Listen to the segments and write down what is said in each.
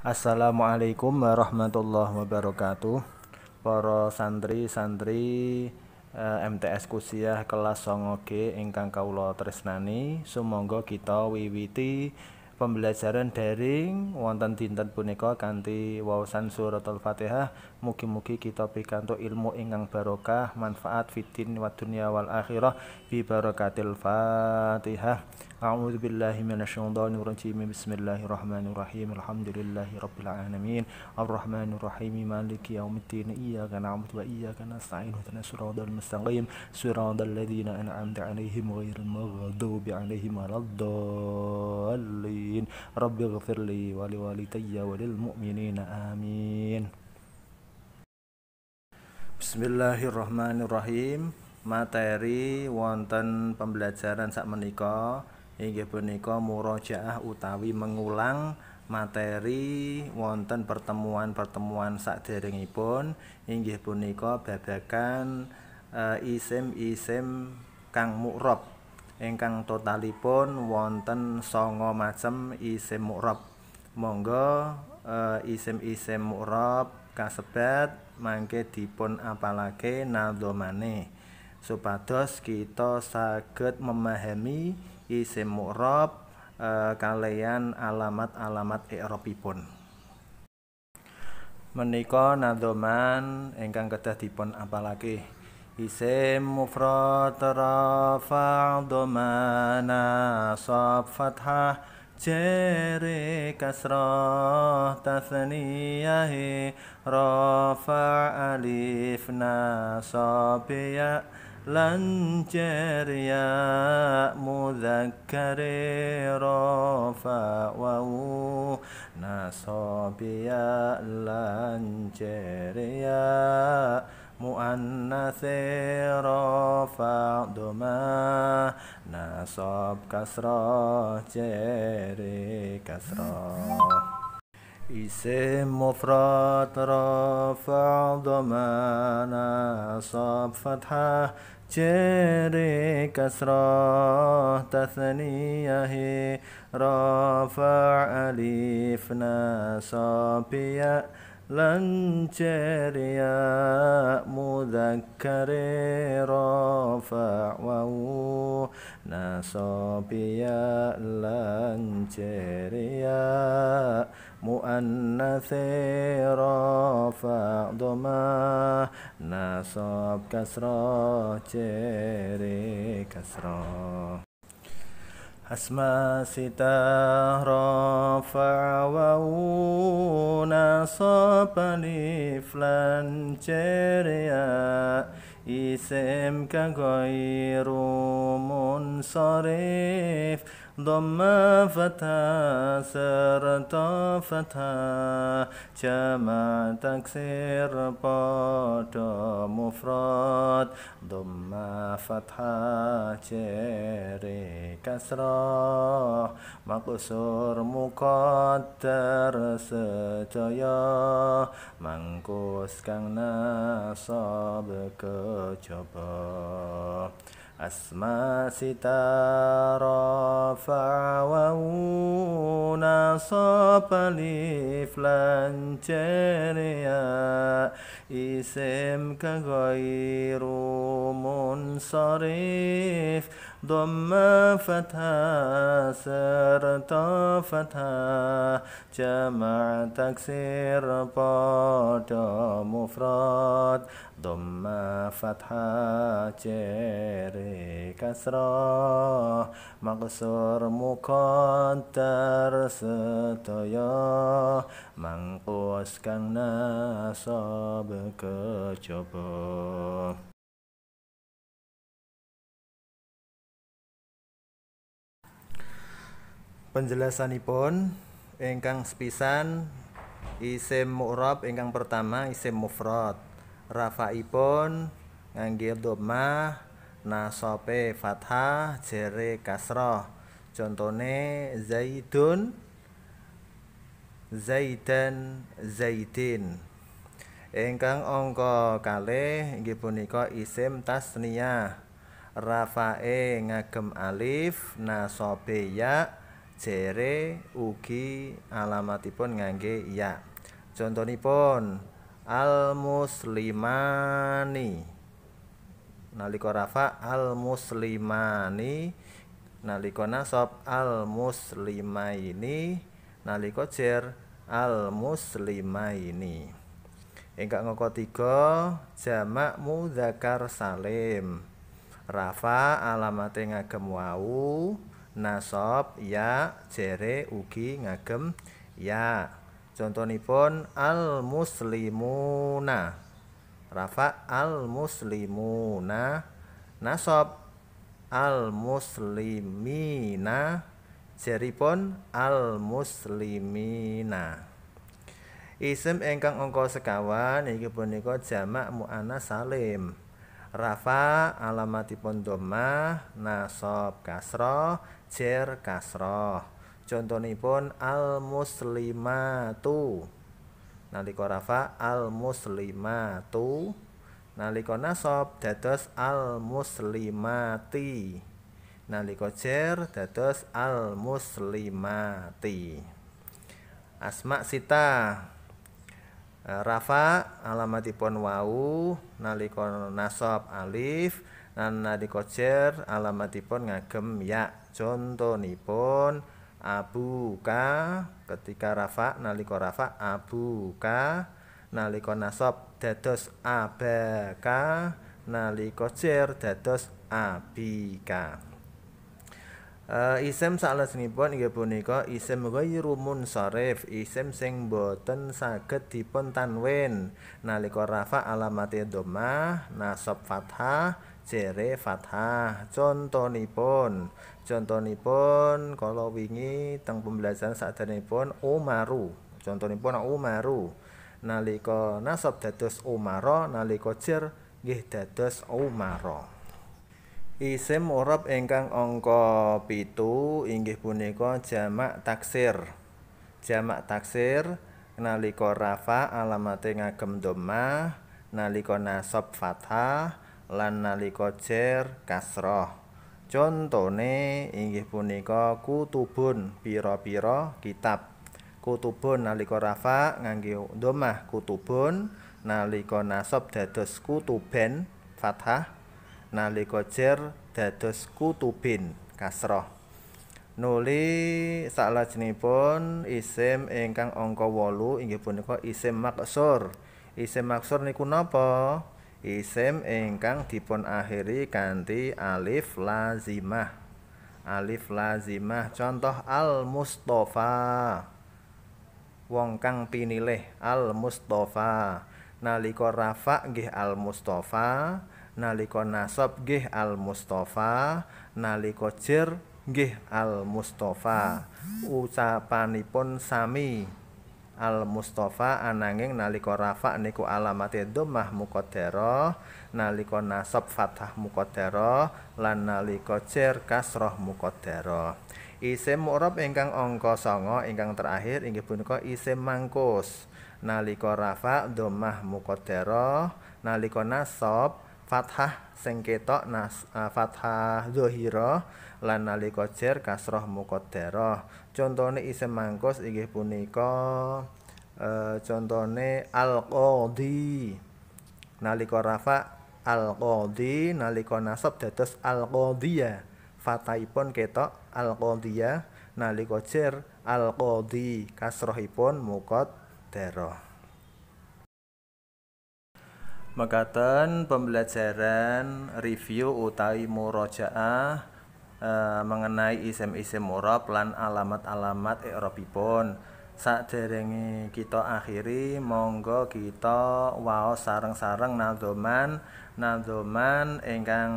Assalamualaikum warahmatullahi wabarakatuh Para santri-santri eh, MTS Kusiah kelas 9 ingkang Kaulo tresnani Sumonggo kita wiwiti pembelajaran daring wonten dinten punika kanti wawasan al Fatihah mugi-mugi kita pikantuk ilmu ingkang barokah manfaat fitin wa dunya wal akhirah bi barokatil Fatihah أعوذ بالله من الشيطان الرجيم بسم الله الرحمن الرحيم الحمد لله رب العالمين الرحمن الرحيم مالك يوم الدين إياك نعبد وإياك نستعين اهدنا الصراط المستقيم صراط الذين أنعمت عليهم غير المغضوب عليهم ولا الضالين رب اغفر لي ولوالدي وللمؤمنين آمين Bismillahirrahmanirrahim materi wonten pembelajaran sak menika inggih punika murojaah utawi mengulang materi wonten pertemuan-pertemuan saderengipun inggih punika babagan uh, eh, isim isim kang mukrob ingkang totalipun wonten sanga macem isim mukrob monggo uh, eh, isim isim mukrob kasebat mangke dipun apalake nadomane supados kita saged memahami isim mu'rab uh, eh, kalian alamat-alamat i'rabipun. Menika nadzoman ingkang kedah dipun apalagi isim mufrad rafa dhamana sab fathah jere kasrah tasniyah rafa alif nasab ya, lancar ya mudzakkari rafa wa nasabiya lancar ya muannatsi rafa Duma nasab kasroh, jari kasroh. اسم مفرد رافع ضمانة صاب فتحة جر كسرة تثنية هي رافع ألف نصب ياء لنجر مذكر رافع واو نصب لن لنجر مؤنثي رافع ضما نصب كسرة تيري كسرة أسماء ستة رافع واو نصب ألف لن إسم كغير منصرف ضم فتى سرت فتى jama taksir بوت مفرد ضم فتى جري كسرة مقصور مقدر سجايا منقص كان نصاب كجبه أسمى ستارا فعونا صاب لي فلانجيريا اسم كغير منصرف ضم فتى سرت فتى jama' taksir بطا مفرد ضم فتح جر كسرة مقصور مقدر ستيا منقوس كان نصب Penjelasan penjelasanipun ingkang sepisan isim mu'rab engkang pertama isim mufrad rafaipun ngangge na nasope fathah jere kasroh contone zaidun zaidan zaidin ingkang angka kalih inggih punika isim tasniyah rafae ngagem alif nasobe ya' jere ugi alamatipun ngangge ya contohipun al muslimani nalika rafa al muslimani nalika nasab al muslimaini nalika jer al muslimaini ingkang ngoko tiga jamak mudzakkar salim rafa alamate ngagem wau nasab ya jere ugi ngagem ya pon al muslimuna rafa al muslimuna nasab al muslimina jeripun al muslimina Isim engkang angka sekawan iki punika jamak muannas salim rafa alamatipun dhammah nasab kasroh jer kasroh pun al muslimatu nalika rafa al muslimatu nalika nasab dados al muslimati nalika jer dados al muslimati asma sita Eh, rafa alamatipun wau nalika nasab alif dan nalika alamat alamatipun ngagem ya. Contonipun abuka ketika rafa nalika rafa abuka nalika nasab dados abaka nalika cer dados abika. Uh, eh, isim salesipun inggih punika isim ghairu munsharif, isim sing boten saged dipun tanwin nalika rafa alamate dhammah, nasab fathah, jere fathah. Contonipun, contonipun kala wingi teng pembelajaran sadhanipun Umaru. Contonipun Umaru. Nalika nasab dados Umara, nalika jer nggih dados Umara. Isim urap engkang angka pitu inggih punika jamak taksir. Jamak taksir nalika rafa alamate ngagem dhamma, nalika nasab fathah lan nalika jer kasrah. Contone inggih punika kutubun pira-pira kitab. Kutubun nalika rafa ngangge dhamma kutubun nalika nasab dados kutuben fathah nalika jer dados kutubin kasroh nuli salajengipun isim ingkang angka 8 inggih punika isim maksur isim maksur niku napa isim ingkang dipun akhiri kanthi alif lazimah alif lazimah contoh al mustofa wong kang pinilih al mustofa nalika rafa nggih al mustofa Naliko nasab nggih al Mustafa naliko cer nggih al Mustafa ucapanipun sami al Mustafa ananging naliko rafa niku alamate domah muqaddarah naliko nasab fathah muqaddarah lan naliko cer kasroh muqaddarah Isim mu'rab ingkang angka 9 ingkang terakhir inggih punika isim mangkus nalika rafa domah muqaddarah nalika nasab fathah sengketok nas uh, fathah zohiro lan nalika jer kasroh mukotero. contone isim mangkus puniko. punika uh, eh, contone al qadi nalika rafa al qadi nalika nasab dados al qadiya ipon ketok al qadiya nalika jer al qadi kasrahipun muqaddarah mekaten pembelajaran review utawi murojaah eh, mengenai isim-isim murab lan alamat-alamat i'rabipun. Saderenge kita akhiri monggo kita waos sareng-sareng nadzoman nadzoman ingkang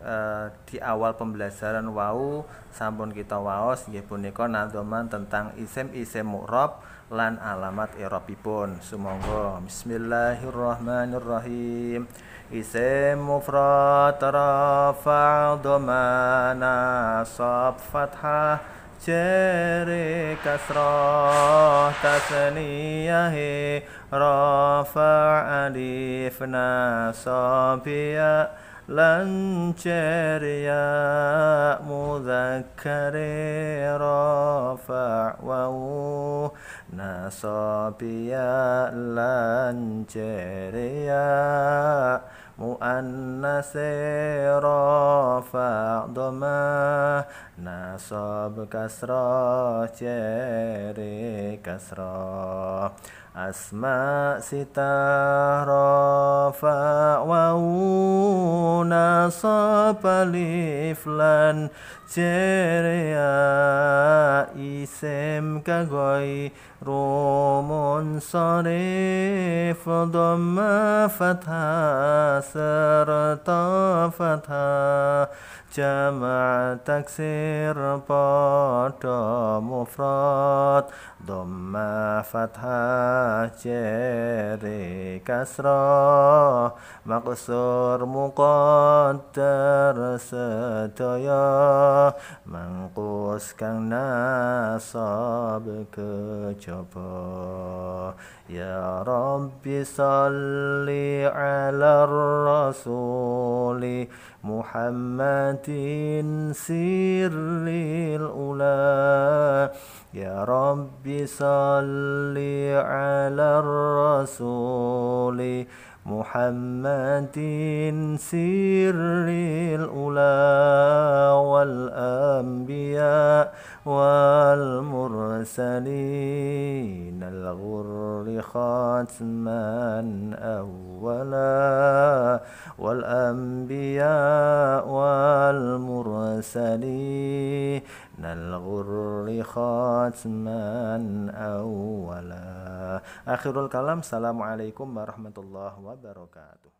eh, di awal pembelajaran wau sampun kita waos nggih punika nadzoman tentang isim-isim murab lan alamat pun sumangga bismillahirrahmanirrahim isim mufrad rafa dhamana cerikasroh fathah jere kasrah tasniyahi rafa alif nasabiyah لنشر يا مذكر رافع ووهنا sopia lan ceria muannase rofa doma nasab kasro ceri kasro asma sita rofa wauna sapa liflan jerea isem kagoi rumun sarif dhamma fatha serta fatha jamak taksir padha mufrad dhamma fathah jere kasra maqsur muqaddar sedaya mangkus kang nasab kecoba. ya rabbi salli ala rasuli Muhammad سر الأولى يا رب صل على الرسول محمد سر الأولى والأنبياء والمرسلين الغر خاتما أولا والأنبياء والمرسلين من الغر ختما أولا آخر الكلام السلام عليكم ورحمة الله وبركاته